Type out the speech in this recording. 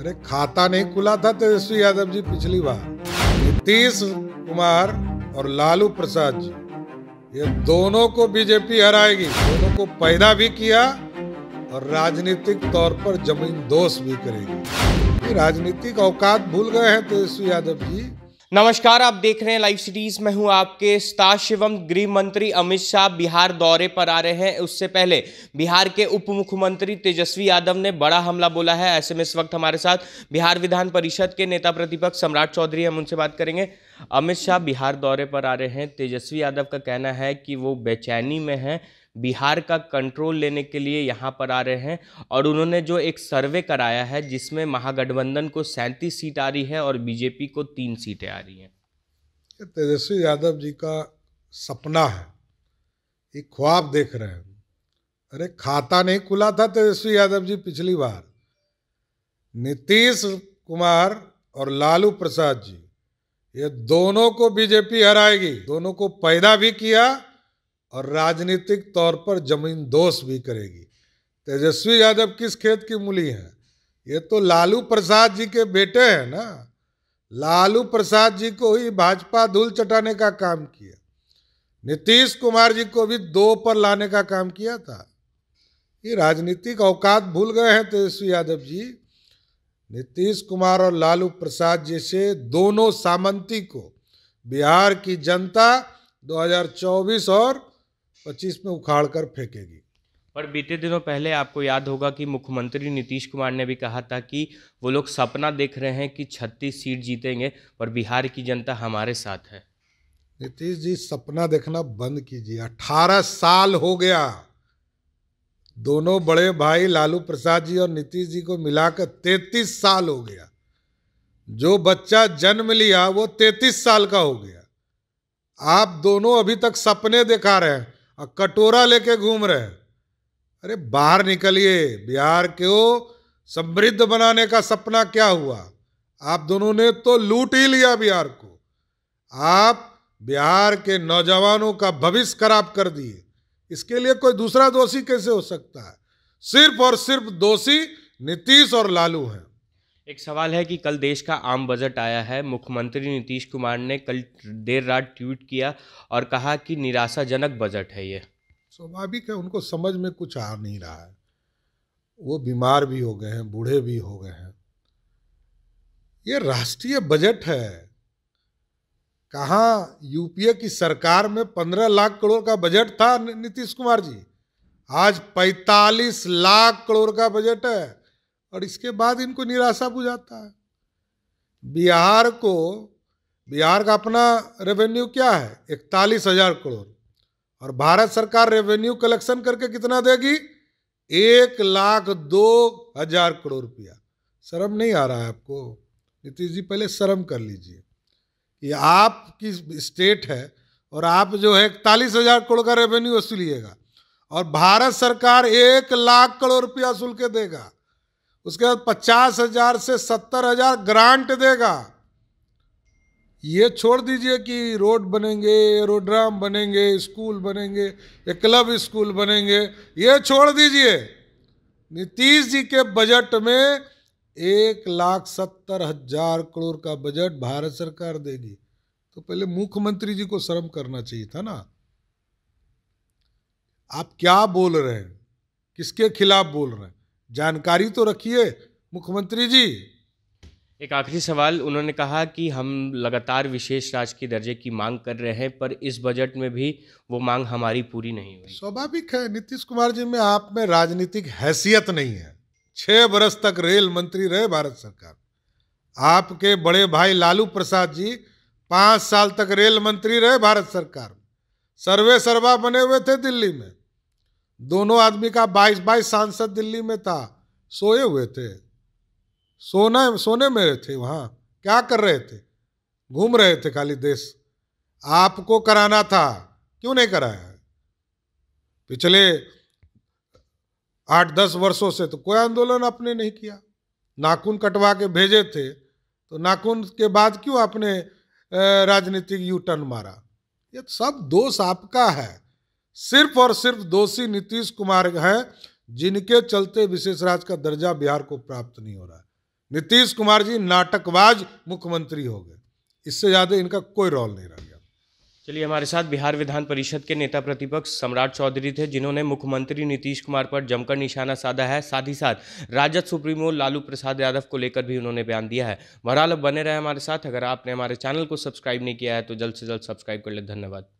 अरे खाता नहीं खुला था तेजस्वी तो यादव जी पिछली बार नीतीश कुमार और लालू प्रसाद जी ये दोनों को बीजेपी हराएगी दोनों को पैदा भी किया और राजनीतिक तौर पर जमीन दोष भी करेगी राजनीतिक औकात भूल गए हैं तेजस्वी तो यादव जी नमस्कार आप देख रहे हैं लाइव सिटीज में हूं आपके स्टार शिवम गृह मंत्री अमित शाह बिहार दौरे पर आ रहे हैं उससे पहले बिहार के उप मुख्यमंत्री तेजस्वी यादव ने बड़ा हमला बोला है ऐसे में इस वक्त हमारे साथ बिहार विधान परिषद के नेता प्रतिपक्ष सम्राट चौधरी हम उनसे बात करेंगे अमित शाह बिहार दौरे पर आ रहे हैं तेजस्वी यादव का कहना है कि वो बेचैनी में हैं बिहार का कंट्रोल लेने के लिए यहाँ पर आ रहे हैं और उन्होंने जो एक सर्वे कराया है जिसमें महागठबंधन को सैंतीस सीट आ रही है और बीजेपी को तीन सीटें आ रही हैं तेजस्वी यादव जी का सपना है ये ख्वाब देख रहे हैं अरे खाता नहीं खुला था तेजस्वी यादव जी पिछली बार नीतीश कुमार और लालू प्रसाद जी ये दोनों को बीजेपी हराएगी दोनों को पैदा भी किया और राजनीतिक तौर पर जमीन दोष भी करेगी तेजस्वी यादव किस खेत की मूली हैं ये तो लालू प्रसाद जी के बेटे हैं ना लालू प्रसाद जी को ही भाजपा धूल चटाने का काम किया नीतीश कुमार जी को भी दो पर लाने का काम किया था ये राजनीतिक औकात भूल गए हैं तेजस्वी यादव जी नीतीश कुमार और लालू प्रसाद जैसे दोनों सामंती को बिहार की जनता 2024 और पच्चीस में उखाड़ कर फेंकेगी पर बीते दिनों पहले आपको याद होगा कि मुख्यमंत्री नीतीश कुमार ने भी कहा था कि वो लोग सपना देख रहे हैं कि छत्तीस सीट जीतेंगे पर बिहार की जनता हमारे साथ है नीतीश जी सपना देखना बंद कीजिए अठारह साल हो गया दोनों बड़े भाई लालू प्रसाद जी और नीतीश जी को मिलाकर तैतीस साल हो गया जो बच्चा जन्म लिया वो तैतीस साल का हो गया आप दोनों अभी तक सपने दिखा रहे हैं और कटोरा लेके घूम रहे हैं अरे बाहर निकलिए बिहार को समृद्ध बनाने का सपना क्या हुआ आप दोनों ने तो लूट ही लिया बिहार को आप बिहार के नौजवानों का भविष्य खराब कर दिए इसके लिए कोई दूसरा दोषी कैसे हो सकता है सिर्फ और सिर्फ दोषी नीतीश और लालू हैं एक सवाल है कि कल देश का आम बजट आया है मुख्यमंत्री नीतीश कुमार ने कल देर रात ट्वीट किया और कहा कि निराशाजनक बजट है ये स्वाभाविक है उनको समझ में कुछ आ नहीं रहा है वो बीमार भी हो गए हैं बूढ़े भी हो गए हैं ये राष्ट्रीय बजट है कहाँ यूपीए की सरकार में पंद्रह लाख करोड़ का बजट था नीतीश कुमार जी आज पैंतालीस लाख करोड़ का बजट है और इसके बाद इनको निराशा बुझाता है बिहार को बिहार का अपना रेवेन्यू क्या है इकतालीस हजार करोड़ और भारत सरकार रेवेन्यू कलेक्शन करके कितना देगी एक लाख दो हजार करोड़ रुपया शर्म नहीं आ रहा है आपको नीतीश जी पहले शर्म कर लीजिए आप आपकी स्टेट है और आप जो है इकतालीस हजार करोड़ का रेवेन्यू वसूलिएगा और भारत सरकार एक लाख करोड़ रुपया वसूल के देगा उसके बाद पचास हजार से सत्तर हजार ग्रांट देगा ये छोड़ दीजिए कि रोड बनेंगे एरोड्राम बनेंगे स्कूल बनेंगे या क्लब स्कूल बनेंगे ये छोड़ दीजिए नीतीश जी के बजट में एक लाख सत्तर हजार करोड़ का बजट भारत सरकार देगी तो पहले मुख्यमंत्री जी को शर्म करना चाहिए था ना आप क्या बोल रहे हैं किसके खिलाफ बोल रहे हैं जानकारी तो रखिए मुख्यमंत्री जी एक आखिरी सवाल उन्होंने कहा कि हम लगातार विशेष राज के दर्जे की मांग कर रहे हैं पर इस बजट में भी वो मांग हमारी पूरी नहीं हुई स्वाभाविक है नीतीश कुमार जी में आप में राजनीतिक हैसियत नहीं है छः बरस तक रेल मंत्री रहे भारत सरकार आपके बड़े भाई लालू प्रसाद जी पाँच साल तक रेल मंत्री रहे भारत सरकार सर्वे सर्वा बने हुए थे दिल्ली में दोनों आदमी का बाईस बाईस सांसद दिल्ली में था सोए हुए थे सोना सोने में थे वहाँ क्या कर रहे थे घूम रहे थे खाली देश आपको कराना था क्यों नहीं कराया पिछले आठ दस वर्षों से तो कोई आंदोलन आपने नहीं किया नाखून कटवा के भेजे थे तो नाखून के बाद क्यों आपने राजनीतिक यू टर्न मारा ये सब दोष आपका है सिर्फ और सिर्फ दोषी नीतीश कुमार हैं जिनके चलते विशेष राज का दर्जा बिहार को प्राप्त नहीं हो रहा है नीतीश कुमार जी नाटकबाज मुख्यमंत्री हो गए इससे ज़्यादा इनका कोई रोल नहीं रह गया चलिए हमारे साथ बिहार विधान परिषद के नेता प्रतिपक्ष सम्राट चौधरी थे जिन्होंने मुख्यमंत्री नीतीश कुमार पर जमकर निशाना साधा है साथ ही साथ राजद सुप्रीमो लालू प्रसाद यादव को लेकर भी उन्होंने बयान दिया है बहरहाल बने रहे हमारे साथ अगर आपने हमारे चैनल को सब्सक्राइब नहीं किया है तो जल्द से जल्द सब्सक्राइब कर ले धन्यवाद